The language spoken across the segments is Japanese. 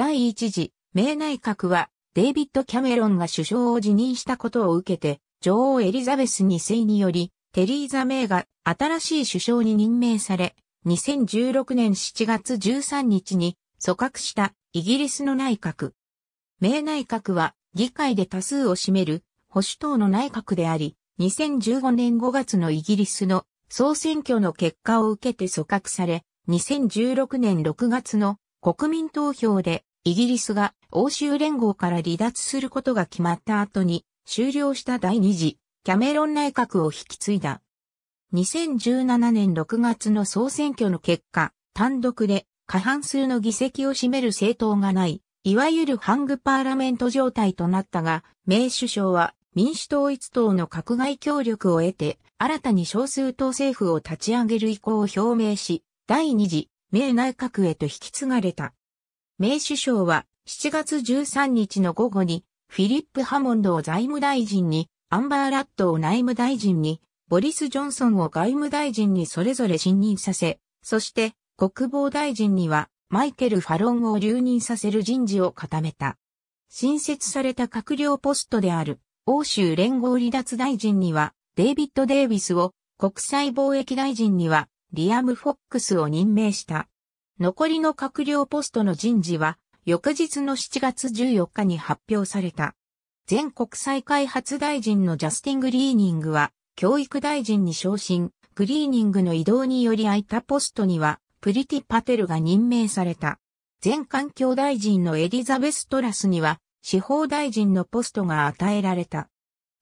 第一次、明内閣は、デイビッド・キャメロンが首相を辞任したことを受けて、女王エリザベス2世により、テリーザ・メイが新しい首相に任命され、2016年7月13日に組閣したイギリスの内閣。明内閣は議会で多数を占める保守党の内閣であり、2015年5月のイギリスの総選挙の結果を受けて組閣され、2016年6月の国民投票でイギリスが欧州連合から離脱することが決まった後に終了した第二次キャメロン内閣を引き継いだ。2017年6月の総選挙の結果、単独で過半数の議席を占める政党がない、いわゆるハングパーラメント状態となったが、名首相は民主統一党の閣外協力を得て、新たに少数党政府を立ち上げる意向を表明し、第二次、名内閣へと引き継がれた。名首相は7月13日の午後にフィリップ・ハモンドを財務大臣に、アンバー・ラットを内務大臣に、ボリス・ジョンソンを外務大臣にそれぞれ信任させ、そして国防大臣にはマイケル・ファロンを留任させる人事を固めた。新設された閣僚ポストである欧州連合離脱大臣にはデイビッド・デイビスを、国際貿易大臣にはリアム・フォックスを任命した。残りの閣僚ポストの人事は、翌日の7月14日に発表された。全国際開発大臣のジャスティン・グリーニングは、教育大臣に昇進、グリーニングの移動により空いたポストには、プリティ・パテルが任命された。全環境大臣のエリザベス・トラスには、司法大臣のポストが与えられた。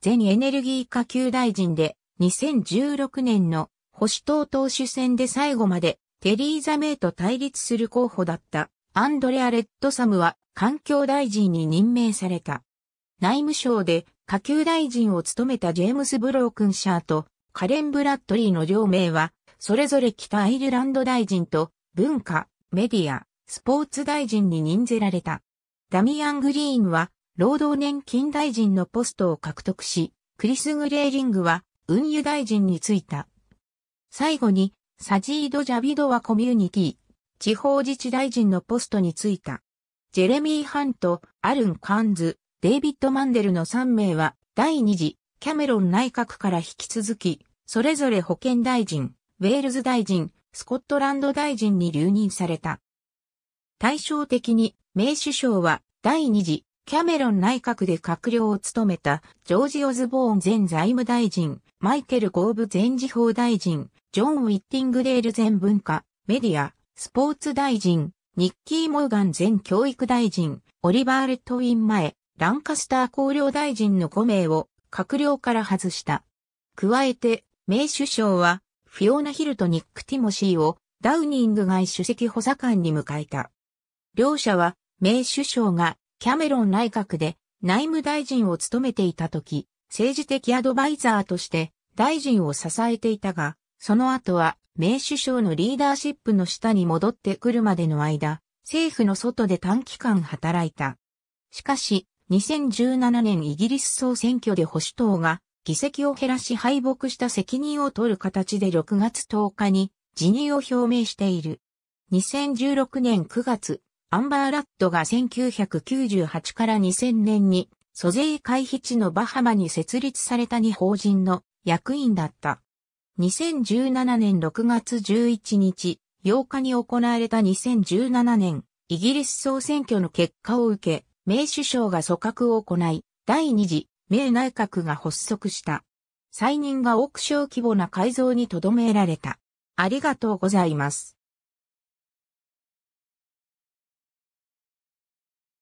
全エネルギー下級大臣で、2016年の保守党党首選で最後までテリーザ・メイと対立する候補だったアンドレア・レッドサムは環境大臣に任命された。内務省で下級大臣を務めたジェームス・ブロークンシャーとカレン・ブラッドリーの両名は、それぞれ北アイルランド大臣と文化、メディア、スポーツ大臣に任ぜられた。ダミアン・グリーンは労働年金大臣のポストを獲得し、クリス・グレーリングは運輸大臣に就いた。最後にサジード・ジャビドはコミュニティ、地方自治大臣のポストに就いた。ジェレミー・ハント、アルン・カンズ、デイビッド・マンデルの3名は、第2次、キャメロン内閣から引き続き、それぞれ保健大臣、ウェールズ大臣、スコットランド大臣に留任された。対照的に、名首相は、第2次、キャメロン内閣で閣僚を務めた、ジョージ・オズボーン前財務大臣、マイケル・ゴーブ前時報大臣、ジョン・ウィッティングデール前文化、メディア、スポーツ大臣、ニッキー・モーガン前教育大臣、オリバー・レッドウィン前、ランカスター公領大臣の5名を閣僚から外した。加えて、名首相は、フィオナ・ヒルとニック・ティモシーをダウニング外主席補佐官に迎えた。両者は、名首相がキャメロン内閣で内務大臣を務めていた時、政治的アドバイザーとして大臣を支えていたが、その後は名首相のリーダーシップの下に戻ってくるまでの間、政府の外で短期間働いた。しかし、2017年イギリス総選挙で保守党が議席を減らし敗北した責任を取る形で6月10日に辞任を表明している。2016年9月、アンバーラッドが1998から2000年に租税回避地のバハマに設立された日法人の役員だった。2017年6月11日、8日に行われた2017年、イギリス総選挙の結果を受け、名首相が組閣を行い、第2次、名内閣が発足した。再任が億小規模な改造にとどめられた。ありがとうございます。